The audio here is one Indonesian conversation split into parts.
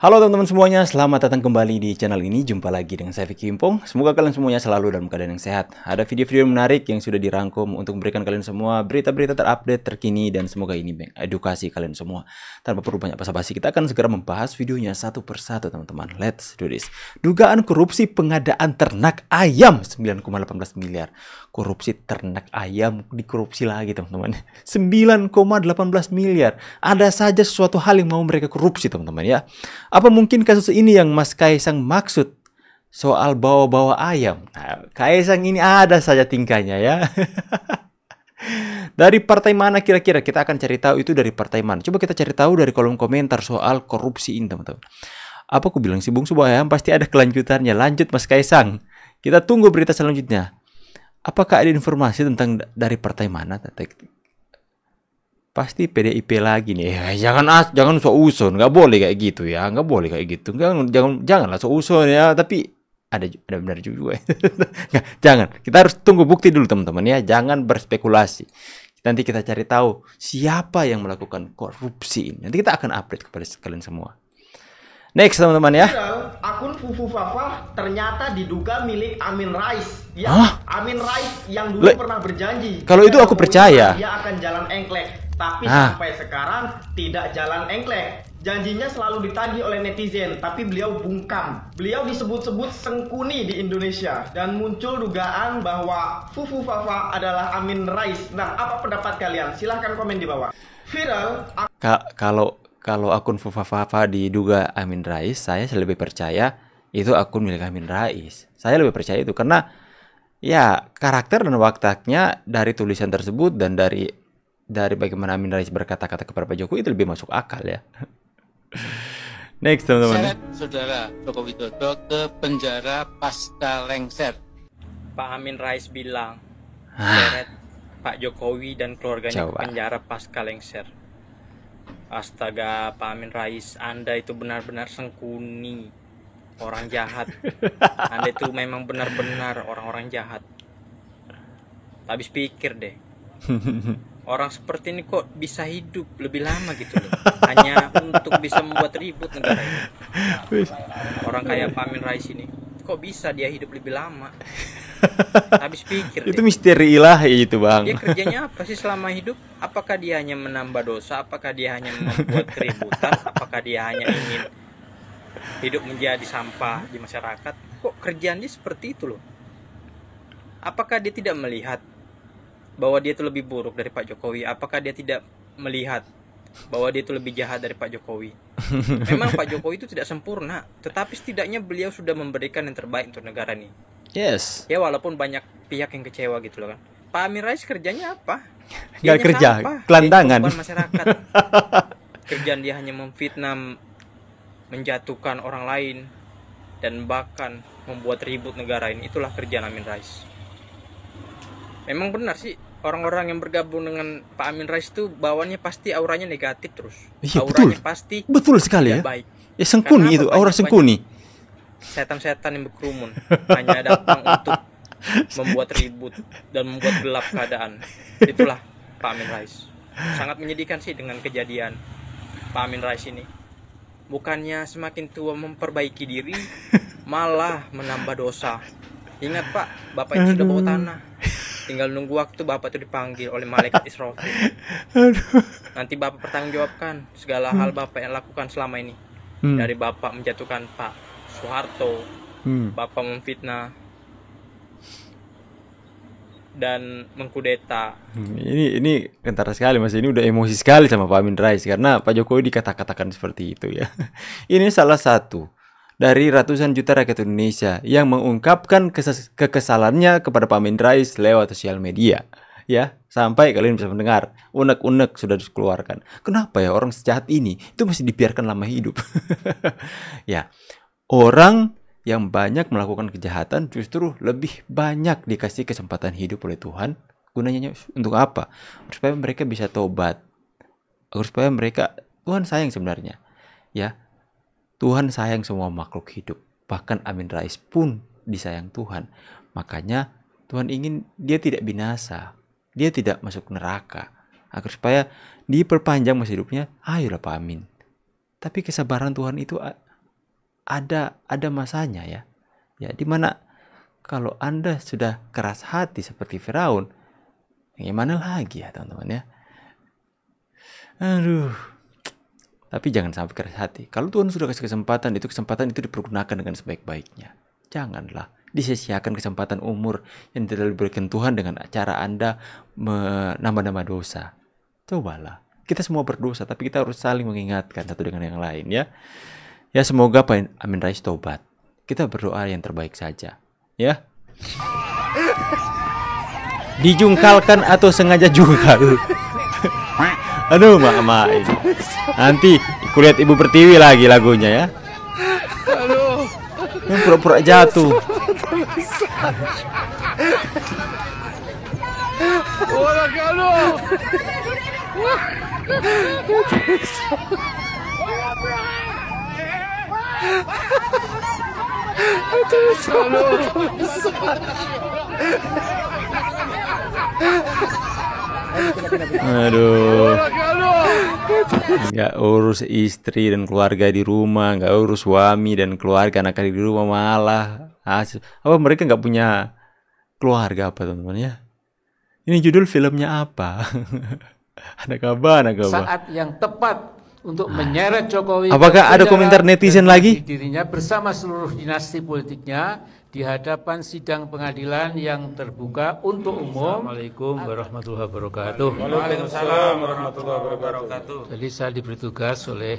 Halo teman-teman semuanya, selamat datang kembali di channel ini. Jumpa lagi dengan saya Vicky Impong. Semoga kalian semuanya selalu dalam keadaan yang sehat. Ada video-video menarik yang sudah dirangkum untuk memberikan kalian semua berita-berita terupdate, terkini, dan semoga ini edukasi kalian semua. Tanpa perlu banyak basa-basi, kita akan segera membahas videonya satu persatu teman-teman. Let's do this. Dugaan korupsi pengadaan ternak ayam 9,18 miliar. Korupsi ternak ayam dikorupsi lagi teman-teman. 9,18 miliar. Ada saja sesuatu hal yang mau mereka korupsi teman-teman ya. Apa mungkin kasus ini yang Mas Kaisang maksud soal bawa-bawa ayam? Nah, Kaisang ini ada saja tingkahnya ya. dari partai mana kira-kira? Kita akan cari tahu itu dari partai mana. Coba kita cari tahu dari kolom komentar soal korupsi ini teman-teman. Apa aku bilang sih Bung Sebuah ayam pasti ada kelanjutannya. Lanjut Mas Kaisang. Kita tunggu berita selanjutnya. Apakah ada informasi tentang dari partai mana? pasti PDIP lagi nih. Eh, jangan as jangan so usun, nggak boleh kayak gitu ya, nggak boleh kayak gitu. Jangan jangan janganlah so usun ya. Tapi ada ada benar juga. nggak, jangan. Kita harus tunggu bukti dulu teman-teman ya. Jangan berspekulasi. Nanti kita cari tahu siapa yang melakukan korupsi ini. Nanti kita akan update kepada kalian semua. Next teman-teman ya. Iya, akun Fufu Fafa ternyata diduga milik Amin Rais. Ya, Hah? Amin Rais yang dulu Le pernah berjanji. Kalau itu aku percaya. Dia akan jalan engklek tapi nah. sampai sekarang tidak jalan engklek. Janjinya selalu ditagi oleh netizen, tapi beliau bungkam. Beliau disebut-sebut sengkuni di Indonesia dan muncul dugaan bahwa Fufu Fafa adalah Amin Rais. Nah, apa pendapat kalian? Silahkan komen di bawah. Viral. Ka kalau kalau akun Fufu Fafa diduga Amin Rais, saya lebih percaya itu akun milik Amin Rais. Saya lebih percaya itu karena ya karakter dan waktaknya dari tulisan tersebut dan dari dari bagaimana Amin Rais berkata-kata kepada Pak Jokowi itu lebih masuk akal ya. Next teman-teman. saudara Joko Widodo ke penjara pasca lengser. Pak Amin Rais bilang ah. seret Pak Jokowi dan keluarganya Coba. ke penjara pasca lengser. Astaga Pak Amin Rais, Anda itu benar-benar sengkuni orang jahat. Anda itu memang benar-benar orang-orang jahat. Habis pikir deh. orang seperti ini kok bisa hidup lebih lama gitu loh hanya untuk bisa membuat ribut negara ini orang kayak Pak Amin Rais ini kok bisa dia hidup lebih lama habis pikir itu deh. misteri ilahi itu bang dia kerjanya apa sih selama hidup apakah dia hanya menambah dosa apakah dia hanya membuat keributan apakah dia hanya ingin hidup menjadi sampah di masyarakat kok kerjaan dia seperti itu loh apakah dia tidak melihat bahwa dia itu lebih buruk dari Pak Jokowi? Apakah dia tidak melihat bahwa dia itu lebih jahat dari Pak Jokowi? Memang Pak Jokowi itu tidak sempurna, tetapi setidaknya beliau sudah memberikan yang terbaik untuk negara ini. Yes. Ya walaupun banyak pihak yang kecewa gitu loh kan. Pak Amin Rais kerjanya apa? Dia Gak kerja, sampah. kelandangan. Dia masyarakat. Kerjaan dia hanya memfitnah, menjatuhkan orang lain, dan bahkan membuat ribut negara ini. Itulah kerjaan Amin Rais. Memang benar sih orang-orang yang bergabung dengan Pak Amin Rais itu bawaannya pasti auranya negatif terus. Iya, auranya betul. pasti betul sekali ya. Baik. Ya sengkuni itu, aura sengkuni. Setan-setan yang berkerumun hanya datang untuk membuat ribut dan membuat gelap keadaan. Itulah Pak Amin Rais. Sangat menyedihkan sih dengan kejadian Pak Amin Rais ini. Bukannya semakin tua memperbaiki diri, malah menambah dosa. Ingat Pak, Bapak itu sudah bawa tanah tinggal nunggu waktu bapak tuh dipanggil oleh malaikat Israfil nanti bapak pertanggungjawabkan segala hmm. hal bapak yang lakukan selama ini hmm. dari bapak menjatuhkan Pak Soeharto hmm. bapak memfitnah dan mengkudeta. Hmm, ini ini kentara sekali Mas. Ini udah emosi sekali sama Pak Amin Rais karena Pak Jokowi dikata-katakan seperti itu ya. ini salah satu dari ratusan juta rakyat Indonesia yang mengungkapkan kekesalannya kepada Pak Amin Rais lewat sosial media. Ya, sampai kalian bisa mendengar unek-unek sudah dikeluarkan. Kenapa ya orang sejahat ini itu masih dibiarkan lama hidup? ya, orang yang banyak melakukan kejahatan justru lebih banyak dikasih kesempatan hidup oleh Tuhan. Gunanya untuk apa? Supaya mereka bisa tobat. Supaya mereka Tuhan sayang sebenarnya. Ya, Tuhan sayang semua makhluk hidup. Bahkan Amin Rais pun disayang Tuhan. Makanya Tuhan ingin dia tidak binasa. Dia tidak masuk neraka. Agar supaya diperpanjang masa hidupnya, ayolah Pak Amin. Tapi kesabaran Tuhan itu ada ada masanya ya. Ya, dimana kalau Anda sudah keras hati seperti Firaun, gimana lagi ya teman-teman ya? Aduh, tapi jangan sampai keras hati. Kalau Tuhan sudah kasih kesempatan, itu kesempatan itu dipergunakan dengan sebaik-baiknya. Janganlah disia-siakan kesempatan umur yang tidak diberikan Tuhan dengan cara Anda menambah-nambah dosa. Cobalah. Kita semua berdosa, tapi kita harus saling mengingatkan satu dengan yang lain ya. Ya semoga Pak Amin Rais tobat. Kita berdoa yang terbaik saja. Ya. Dijungkalkan atau sengaja jungkal. Aduh, mak mak. Nanti kulihat Ibu Pertiwi lagi lagunya ya. Aduh. Yang pura-pura jatuh. kalau. Aduh nggak urus istri dan keluarga di rumah nggak urus suami dan keluarga anak kali di rumah malah apa mereka nggak punya keluarga apa teman-teman ya ini judul filmnya apa ada kabar ada kabar saat yang tepat untuk ah. menyeret Jokowi apakah ada komentar netizen lagi dirinya bersama seluruh dinasti politiknya di hadapan sidang pengadilan yang terbuka untuk umum. Assalamualaikum warahmatullahi wabarakatuh. Waalaikumsalam warahmatullahi wabarakatuh. Jadi saya diberi tugas oleh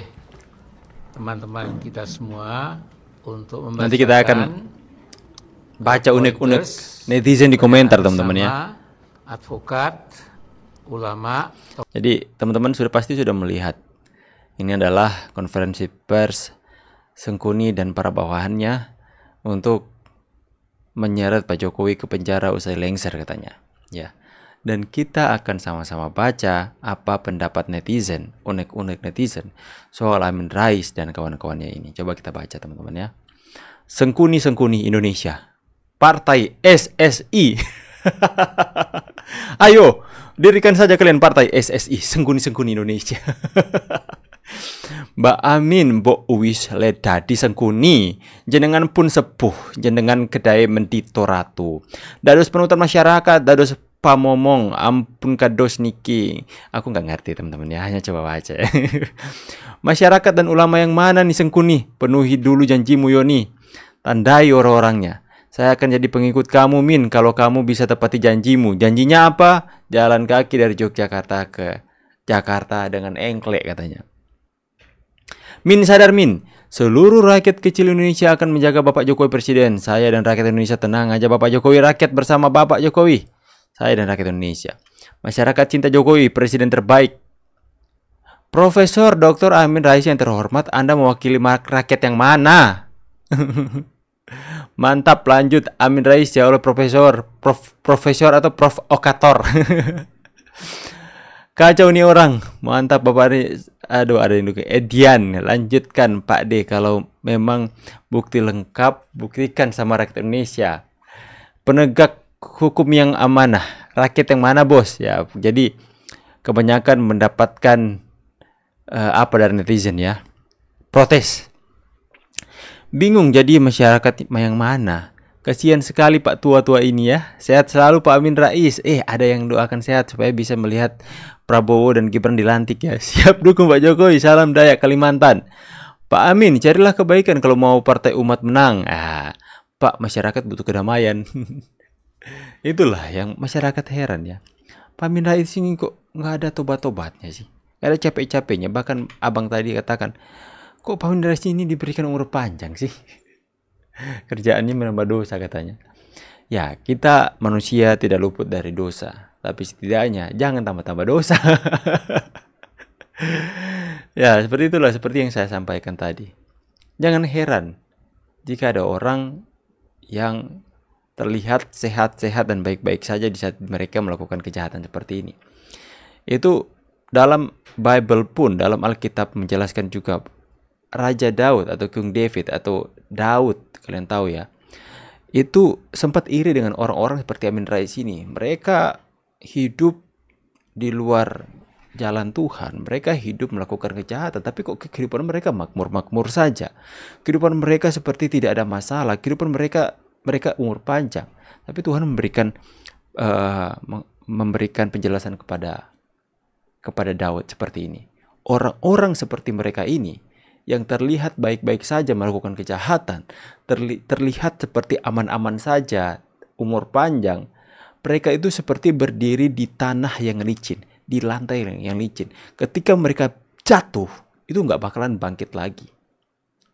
teman-teman kita semua untuk membacakan Nanti kita akan baca unik-unik netizen di komentar teman-teman ya. Advokat, ulama. Jadi teman-teman sudah pasti sudah melihat ini adalah konferensi pers Sengkuni dan para bawahannya untuk menyeret Pak Jokowi ke penjara usai lengser katanya. Ya. Dan kita akan sama-sama baca apa pendapat netizen, unik-unik netizen soal Amin Rais dan kawan-kawannya ini. Coba kita baca teman-teman ya. Sengkuni-sengkuni Indonesia. Partai SSI. Ayo, dirikan saja kalian partai SSI, Sengkuni-sengkuni Indonesia. Mbak Amin mbok uwis ledadi sengkuni jenengan pun sepuh jenengan kedai mendito ratu dados penonton masyarakat dados pamomong ampun kados niki aku nggak ngerti teman-teman ya hanya coba baca masyarakat dan ulama yang mana nih sengkuni penuhi dulu janjimu Yoni tandai orang-orangnya saya akan jadi pengikut kamu Min kalau kamu bisa tepati janjimu. Janjinya apa? Jalan kaki dari Yogyakarta ke Jakarta dengan engklek katanya. Min sadar Min, seluruh rakyat kecil Indonesia akan menjaga Bapak Jokowi Presiden. Saya dan rakyat Indonesia tenang aja Bapak Jokowi, rakyat bersama Bapak Jokowi. Saya dan rakyat Indonesia. Masyarakat cinta Jokowi, Presiden terbaik. Profesor Dr. Amin Rais yang terhormat, Anda mewakili rakyat yang mana? Mantap, lanjut. Amin Rais ya oleh Profesor, Prof, Profesor atau Prof Okator. Kacau nih orang. Mantap Bapak aduh ada yang dukung Edian eh, lanjutkan Pak D kalau memang bukti lengkap buktikan sama rakyat Indonesia penegak hukum yang amanah rakyat yang mana bos ya jadi kebanyakan mendapatkan uh, apa dari netizen ya protes bingung jadi masyarakat yang mana Kasihan sekali Pak tua-tua ini ya. Sehat selalu Pak Amin Rais. Eh, ada yang doakan sehat supaya bisa melihat Prabowo dan Gibran dilantik ya. Siap dukung Pak Jokowi, salam Dayak Kalimantan. Pak Amin, carilah kebaikan kalau mau partai umat menang. Ah, Pak, masyarakat butuh kedamaian. Itulah yang masyarakat heran ya. Pak Amin Rais sini kok nggak ada tobat-tobatnya sih. Gak ada capek-capeknya. Bahkan abang tadi katakan, kok Pak Amin Rais ini diberikan umur panjang sih? Kerjaannya menambah dosa katanya. Ya, kita manusia tidak luput dari dosa. Tapi setidaknya jangan tambah-tambah dosa. ya, seperti itulah seperti yang saya sampaikan tadi. Jangan heran jika ada orang yang terlihat sehat-sehat dan baik-baik saja di saat mereka melakukan kejahatan seperti ini. Itu dalam Bible pun, dalam Alkitab menjelaskan juga Raja Daud atau King David atau Daud, kalian tahu ya. Itu sempat iri dengan orang-orang seperti Amin Rais ini. Mereka hidup di luar jalan Tuhan, mereka hidup melakukan kejahatan, tapi kok kehidupan mereka makmur-makmur saja. Kehidupan mereka seperti tidak ada masalah, kehidupan mereka mereka umur panjang. Tapi Tuhan memberikan uh, memberikan penjelasan kepada kepada Daud seperti ini. Orang-orang seperti mereka ini yang terlihat baik-baik saja melakukan kejahatan, terli terlihat seperti aman-aman saja, umur panjang, mereka itu seperti berdiri di tanah yang licin, di lantai yang licin. Ketika mereka jatuh, itu nggak bakalan bangkit lagi.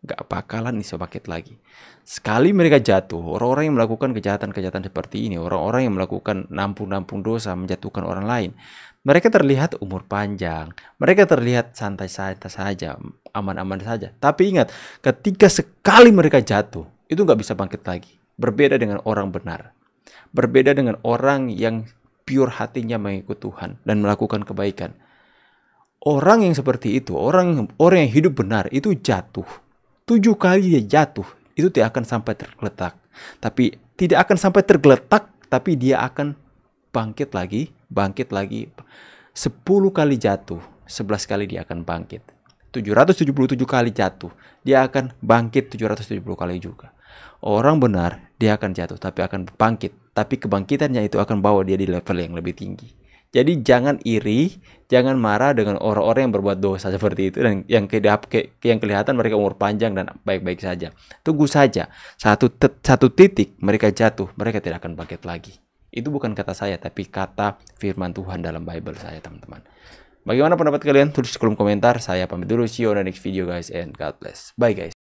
Nggak bakalan bisa bangkit lagi. Sekali mereka jatuh, orang-orang yang melakukan kejahatan-kejahatan seperti ini, orang-orang yang melakukan nampung-nampung dosa, menjatuhkan orang lain, mereka terlihat umur panjang, mereka terlihat santai-santai saja, aman-aman saja. Tapi ingat, ketika sekali mereka jatuh, itu nggak bisa bangkit lagi. Berbeda dengan orang benar Berbeda dengan orang yang pure hatinya mengikut Tuhan dan melakukan kebaikan. Orang yang seperti itu, orang orang yang hidup benar itu jatuh. Tujuh kali dia jatuh, itu tidak akan sampai tergeletak. Tapi tidak akan sampai tergeletak, tapi dia akan bangkit lagi, bangkit lagi. Sepuluh kali jatuh, sebelas kali dia akan bangkit. 777 kali jatuh, dia akan bangkit 770 kali juga. Orang benar, dia akan jatuh tapi akan bangkit. Tapi kebangkitannya itu akan bawa dia di level yang lebih tinggi. Jadi jangan iri, jangan marah dengan orang-orang yang berbuat dosa seperti itu dan yang kedap yang kelihatan mereka umur panjang dan baik-baik saja. Tunggu saja satu satu titik mereka jatuh, mereka tidak akan bangkit lagi. Itu bukan kata saya tapi kata firman Tuhan dalam Bible saya, teman-teman. Bagaimana pendapat kalian? Tulis di kolom komentar. Saya pamit dulu. See you on the next video guys and God bless. Bye guys.